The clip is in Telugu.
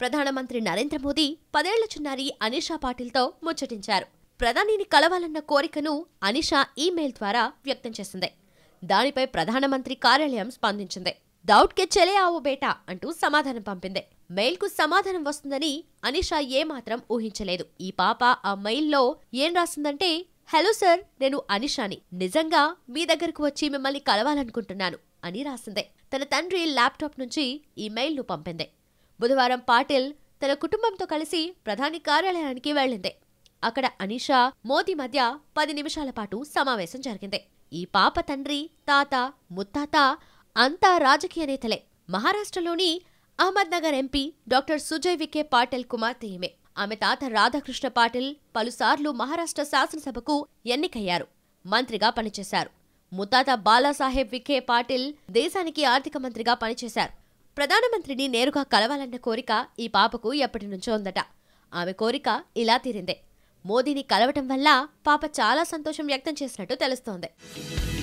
ప్రధానమంత్రి నరేంద్ర మోదీ పదేళ్ల చిన్నారి అనిషా పాటిల్తో ముచ్చటించారు ప్రధానిని కలవాలన్న కోరికను అనిషా ఈమెయిల్ ద్వారా వ్యక్తం చేసింది దానిపై ప్రధానమంత్రి కార్యాలయం స్పందించింది డౌట్కే చెలే ఆవు బేటా అంటూ సమాధానం పంపింది మెయిల్కు సమాధానం వస్తుందని అనిషా ఏమాత్రం ఊహించలేదు ఈ పాప ఆ మెయిల్లో ఏం రాసిందంటే హలో సార్ నేను అనిషాని నిజంగా మీ దగ్గరకు వచ్చి మిమ్మల్ని కలవాలనుకుంటున్నాను అని రాసిందే తన తండ్రి ల్యాప్టాప్ నుంచి ఈ మెయిల్ను పంపింది బుధవారం పాటిల్ తన కుటుంబంతో కలిసి ప్రధాని కార్యాలయానికి వెళ్లింది అక్కడ అనిషా మోదీ మధ్య పది నిమిషాల పాటు సమావేశం జరిగింది ఈ పాప తండ్రి తాత ముత్తాత అంతా రాజకీయ నేతలే మహారాష్ట్రలోని అహ్మద్నగర్ ఎంపీ డాక్టర్ సుజయ్ వికే పాటిల్ కుమార్తె ఈమె ఆమె తాత రాధాకృష్ణ పాటిల్ పలుసార్లు మహారాష్ట్ర శాసనసభకు ఎన్నికయ్యారు మంత్రిగా పనిచేశారు ముత్తాత బాలాసాహెబ్ విఖే పాటిల్ దేశానికి ఆర్థిక మంత్రిగా పనిచేశారు ప్రధానమంత్రిని నేరుగా కలవాలన్న కోరిక ఈ పాపకు ఎప్పటి నుంచో ఉందట ఆమె కోరిక ఇలా తీరిందే మోదీని కలవటం వల్ల పాప చాలా సంతోషం వ్యక్తం చేసినట్టు తెలుస్తోంది